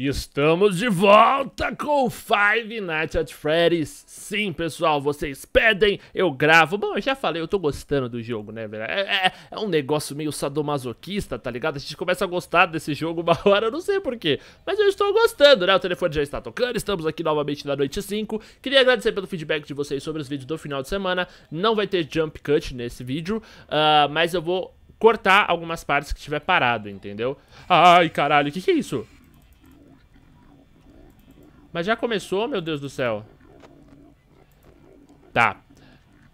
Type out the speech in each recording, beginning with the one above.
Estamos de volta com Five Nights at Freddy's. Sim, pessoal, vocês pedem, eu gravo. Bom, eu já falei, eu tô gostando do jogo, né, velho? É, é, é, um negócio meio sadomasoquista, tá ligado? A gente começa a gostar desse jogo uma hora, eu não sei porquê. Mas eu estou gostando, né? O telefone já está tocando, estamos aqui novamente na noite 5. Queria agradecer pelo feedback de vocês sobre os vídeos do final de semana. Não vai ter jump cut nesse vídeo, uh, mas eu vou cortar algumas partes que tiver parado, entendeu? Ai, caralho, o que, que é isso? Mas já começou, meu Deus do céu. Tá.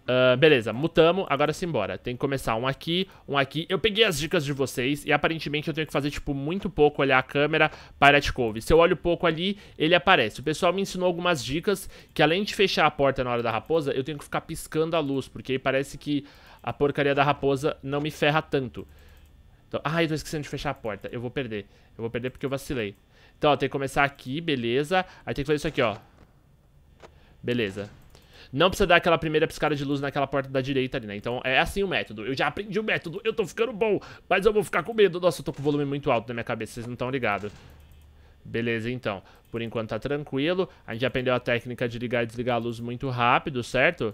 Uh, beleza, mutamos, agora simbora. Tem que começar um aqui, um aqui. Eu peguei as dicas de vocês e aparentemente eu tenho que fazer, tipo, muito pouco olhar a câmera para te Se eu olho pouco ali, ele aparece. O pessoal me ensinou algumas dicas que além de fechar a porta na hora da raposa, eu tenho que ficar piscando a luz, porque aí parece que a porcaria da raposa não me ferra tanto. Então, ah, eu tô esquecendo de fechar a porta. Eu vou perder. Eu vou perder porque eu vacilei. Então, ó, tem que começar aqui, beleza. Aí tem que fazer isso aqui, ó. Beleza. Não precisa dar aquela primeira piscada de luz naquela porta da direita ali, né? Então é assim o método. Eu já aprendi o método, eu tô ficando bom, mas eu vou ficar com medo. Nossa, eu tô com o volume muito alto na minha cabeça, vocês não estão ligados. Beleza, então. Por enquanto tá tranquilo. A gente aprendeu a técnica de ligar e desligar a luz muito rápido, certo?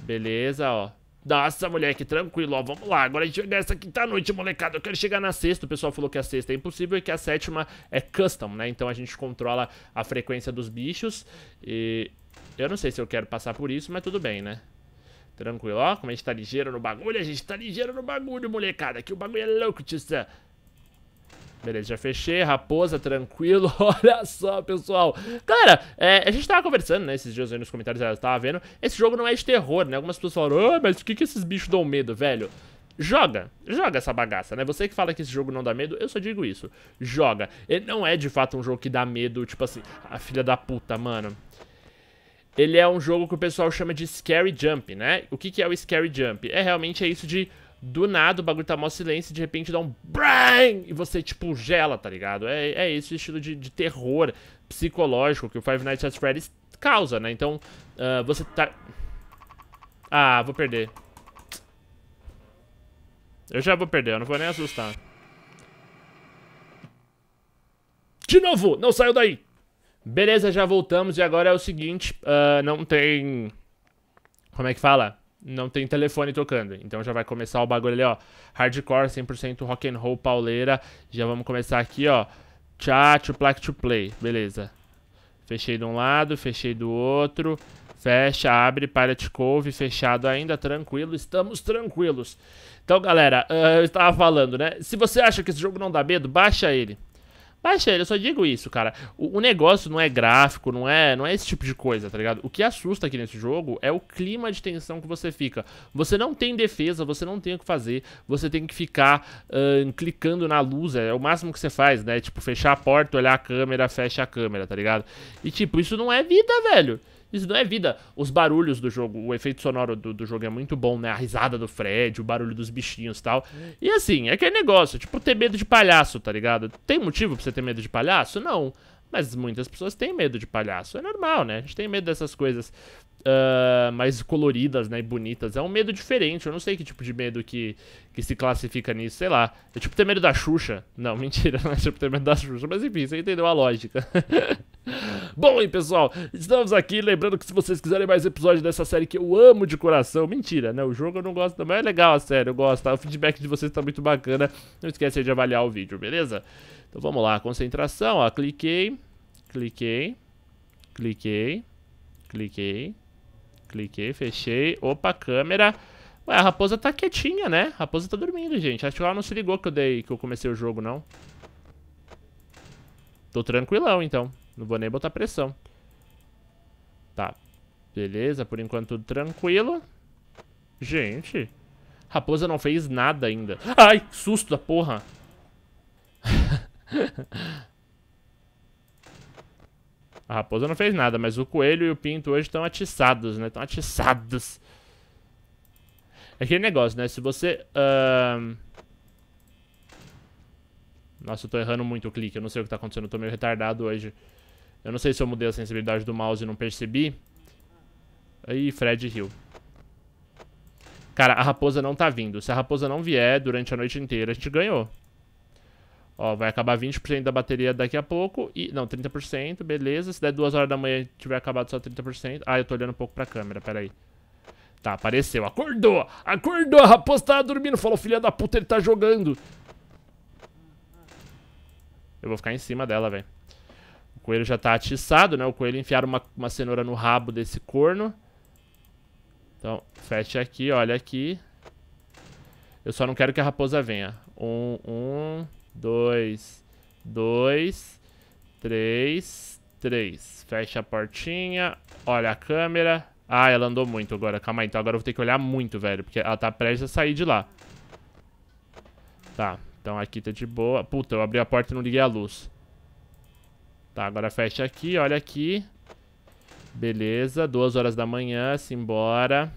Beleza, ó. Nossa, moleque, tranquilo, ó, vamos lá, agora a gente vai ganhar essa quinta noite, molecada, eu quero chegar na sexta, o pessoal falou que a sexta é impossível e que a sétima é custom, né, então a gente controla a frequência dos bichos e eu não sei se eu quero passar por isso, mas tudo bem, né. Tranquilo, ó, como a gente tá ligeiro no bagulho, a gente tá ligeiro no bagulho, molecada, que o bagulho é louco, tiozão. Beleza, já fechei, raposa, tranquilo, olha só, pessoal. Galera, é, a gente tava conversando, né, esses dias aí nos comentários, ela tava vendo, esse jogo não é de terror, né, algumas pessoas falaram, ah, mas o que que esses bichos dão medo, velho? Joga, joga essa bagaça, né? Você que fala que esse jogo não dá medo, eu só digo isso. Joga. Ele não é de fato um jogo que dá medo, tipo assim, a ah, filha da puta, mano. Ele é um jogo que o pessoal chama de Scary Jump, né? O que, que é o Scary Jump? É realmente é isso de do nada o bagulho tá mó silêncio e de repente dá um BRANG! E você, tipo, gela, tá ligado? É, é esse estilo de, de terror psicológico que o Five Nights at Freddy's causa, né? Então, uh, você tá... Ah, vou perder. Eu já vou perder, eu não vou nem assustar. De novo! Não saiu daí! Beleza, já voltamos e agora é o seguinte, uh, não tem... Como é que fala? não tem telefone tocando. Então já vai começar o bagulho ali, ó. Hardcore, 100% rock and roll, pauleira. Já vamos começar aqui, ó. Chat, plaque to play. Beleza. Fechei de um lado, fechei do outro. Fecha, abre, pilot cove, fechado ainda, tranquilo, estamos tranquilos. Então, galera, ah, eu estava falando, né? Se você acha que esse jogo não dá medo, baixa ele. Baixa cheiro, eu só digo isso, cara. O, o, negócio não é gráfico, não é, não é esse tipo de coisa, tá ligado? O que assusta aqui nesse jogo é o clima de tensão que você fica. Você não tem defesa, você não tem o que fazer, você tem que ficar uh, clicando na luz, é, é o máximo que você faz, né? Tipo, fechar a porta, olhar a câmera, fecha a câmera, tá ligado? E tipo, isso não é vida, velho. Isso não é vida. Os barulhos do jogo, o efeito sonoro do, do jogo é muito bom, né? A risada do Fred, o barulho dos bichinhos e tal. E assim, é aquele negócio, tipo, ter medo de palhaço, tá ligado? Tem motivo pra você ter medo de palhaço? Não. Mas muitas pessoas têm medo de palhaço. É normal, né? A gente tem medo dessas coisas uh, mais coloridas, né? E bonitas. É um medo diferente. Eu não sei que tipo de medo que, que se classifica nisso. Sei lá. É tipo ter medo da Xuxa. Não, mentira. Não é tipo ter medo da Xuxa. Mas enfim, você entendeu a lógica. Bom, e pessoal, estamos aqui. Lembrando que se vocês quiserem mais episódios dessa série que eu amo de coração, mentira, né? O jogo eu não gosto, também é legal a série, eu gosto. Tá? O feedback de vocês tá muito bacana. Não esquece de avaliar o vídeo, beleza? Então vamos lá, concentração, ó. Cliquei, cliquei, cliquei, cliquei, cliquei, fechei. Opa, câmera. Ué, a raposa tá quietinha, né? A raposa tá dormindo, gente. Acho que ela não se ligou que eu dei, que eu comecei o jogo, não. Tô tranquilão, então. Não vou nem botar pressão. Tá. Beleza, por enquanto tudo tranquilo. Gente. Raposa não fez nada ainda. Ai, susto da porra. A raposa não fez nada, mas o coelho e o pinto hoje estão atiçados, né? Estão atiçados. É aquele negócio, né? Se você... Uh nossa, eu tô errando muito o clique, eu não sei o que tá acontecendo, eu tô meio retardado hoje. Eu não sei se eu mudei a sensibilidade do mouse e não percebi. Aí, Fred riu. Cara, a raposa não tá vindo. Se a raposa não vier durante a noite inteira, a gente ganhou. Ó, vai acabar 20% da bateria daqui a pouco. e Não, 30%, beleza. Se der 2 horas da manhã tiver acabado só 30%. Ah, eu tô olhando um pouco pra câmera, peraí. Tá, apareceu. Acordou! Acordou! A raposa tava tá dormindo. Falou, filha da puta, ele tá jogando. Eu vou ficar em cima dela, velho. O coelho já tá atiçado, né? O coelho enfiaram uma, uma cenoura no rabo desse corno. Então, fecha aqui, olha aqui. Eu só não quero que a raposa venha. Um, um, dois, dois, três, três. Fecha a portinha, olha a câmera. Ah, ela andou muito agora. Calma aí, então agora eu vou ter que olhar muito, velho. Porque ela tá prestes a sair de lá. Tá. Então aqui tá de boa. Puta, eu abri a porta e não liguei a luz. Tá, agora fecha aqui, olha aqui. Beleza, duas horas da manhã, simbora.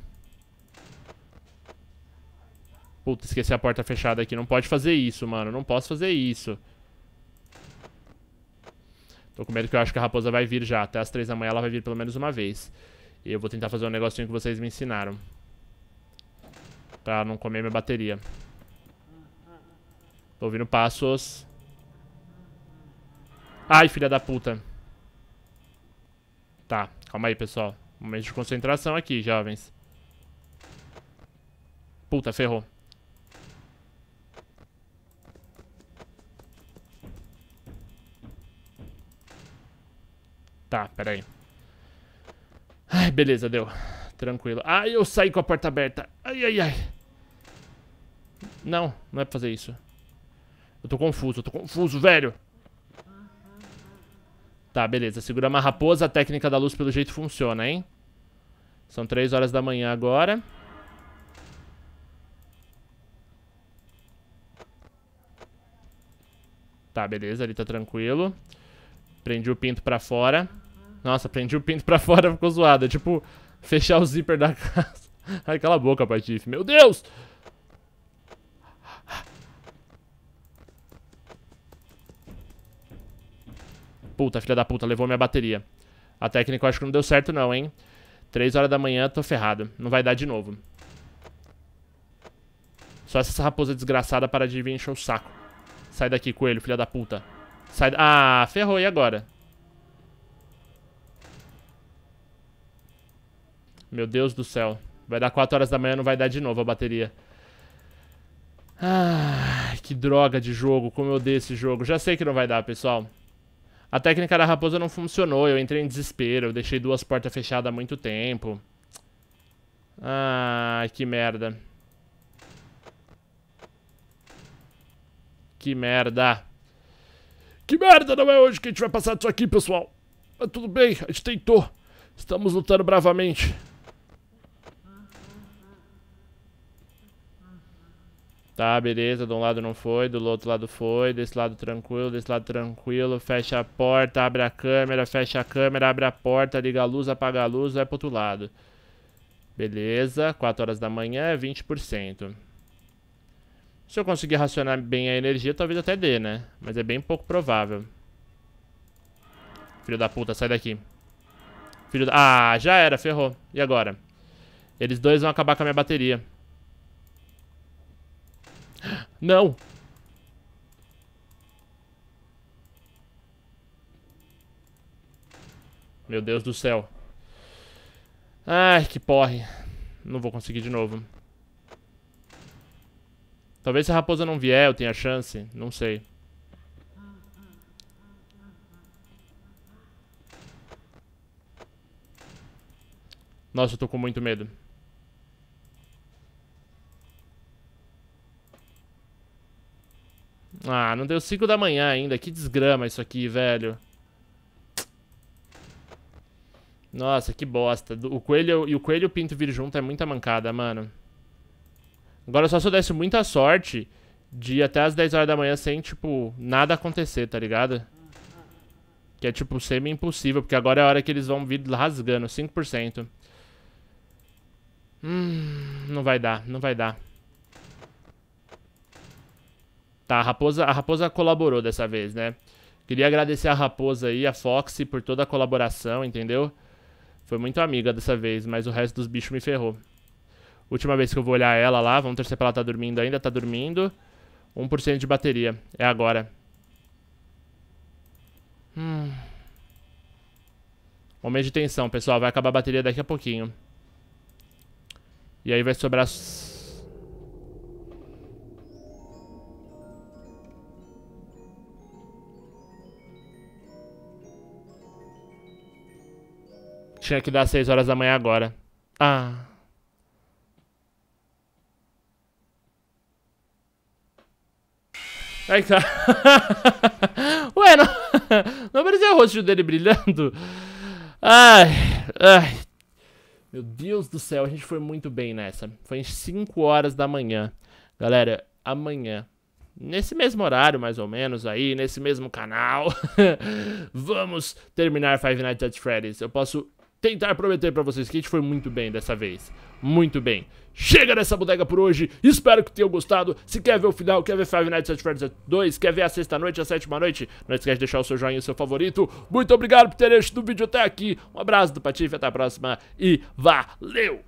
Puta, esqueci a porta fechada aqui. Não pode fazer isso, mano. Não posso fazer isso. Tô com medo que eu acho que a raposa vai vir já. Até as três da manhã ela vai vir pelo menos uma vez. E eu vou tentar fazer um negocinho que vocês me ensinaram. Pra não comer minha bateria. Tô ouvindo passos. Ai, filha da puta. Tá, calma aí, pessoal. Momento de concentração aqui, jovens. Puta, ferrou. Tá, peraí. Ai, beleza, deu. Tranquilo. Ai, eu saí com a porta aberta. Ai, ai, ai. Não, não é pra fazer isso. Eu tô confuso, eu tô confuso, velho. Tá, beleza. Segura uma raposa. A técnica da luz pelo jeito funciona, hein? São três horas da manhã agora. Tá, beleza. Ali tá tranquilo. Prendi o pinto pra fora. Nossa, prendi o pinto pra fora. Ficou zoado. É tipo fechar o zíper da casa. Ai, cala a boca, Patife. Meu Deus! Puta, filha da puta, levou minha bateria. A técnica eu acho que não deu certo não, hein? 3 horas da manhã, tô ferrado. Não vai dar de novo. Só essa raposa desgraçada para de vir encher o saco. Sai daqui, coelho, filha da puta. Sai da... Ah, ferrou, e agora? Meu Deus do céu. Vai dar 4 horas da manhã, não vai dar de novo a bateria. Ah, que droga de jogo. Como eu odeio esse jogo. Já sei que não vai dar, pessoal. A técnica da raposa não funcionou, eu entrei em desespero, eu deixei duas portas fechadas há muito tempo. Ah, que merda. Que merda. Que merda, não é hoje que a gente vai passar disso aqui, pessoal. Mas tudo bem, a gente tentou. Estamos lutando bravamente. Tá, beleza, de um lado não foi, do outro lado foi, desse lado tranquilo, desse lado tranquilo, fecha a porta, abre a câmera, fecha a câmera, abre a porta, liga a luz, apaga a luz, vai pro outro lado. Beleza, 4 horas da manhã 20%. É Se eu conseguir racionar bem a energia, talvez até dê, né? Mas é bem pouco provável. Filho da puta, sai daqui. Filho da... Ah, já era, ferrou. E agora? Eles dois vão acabar com a minha bateria. Não. Meu Deus do céu. Ai, que porre. Não vou conseguir de novo. Talvez se a raposa não vier, eu tenha chance. Não sei. Nossa, eu tô com muito medo. Ah, não deu 5 da manhã ainda. Que desgrama isso aqui, velho. Nossa, que bosta. O coelho e o coelho e o pinto vir junto é muita mancada, mano. Agora só se eu desse muita sorte de ir até as 10 horas da manhã sem, tipo, nada acontecer, tá ligado? Que é, tipo, semi-impossível, porque agora é a hora que eles vão vir rasgando, 5%. Hum, não vai dar, não vai dar. Tá, a Raposa, a Raposa colaborou dessa vez, né? Queria agradecer a Raposa e a Foxy por toda a colaboração, entendeu? Foi muito amiga dessa vez, mas o resto dos bichos me ferrou. Última vez que eu vou olhar ela lá, vamos torcer pra ela tá dormindo ainda, tá dormindo. 1% de bateria, é agora. Hum. Momento de tensão, pessoal, vai acabar a bateria daqui a pouquinho. E aí vai sobrar tinha que dar 6 horas da manhã agora. Ah. Aí tá. Ué, não, não apareceu o rosto dele brilhando? Ai, ai. Meu Deus do céu, a gente foi muito bem nessa. Foi às 5 horas da manhã. Galera, amanhã, nesse mesmo horário, mais ou menos, aí, nesse mesmo canal, vamos terminar Five Nights at Freddy's. Eu posso tentar prometer para vocês que a gente foi muito bem dessa vez. Muito bem. Chega dessa bodega por hoje. Espero que tenham gostado. Se quer ver o final, quer ver Five Nights at Freddy's 2, quer ver a sexta-noite, a sétima-noite, não esquece de deixar o seu joinha e o seu favorito. Muito obrigado por ter assistido o vídeo até aqui. Um abraço do Patife, até a próxima e valeu!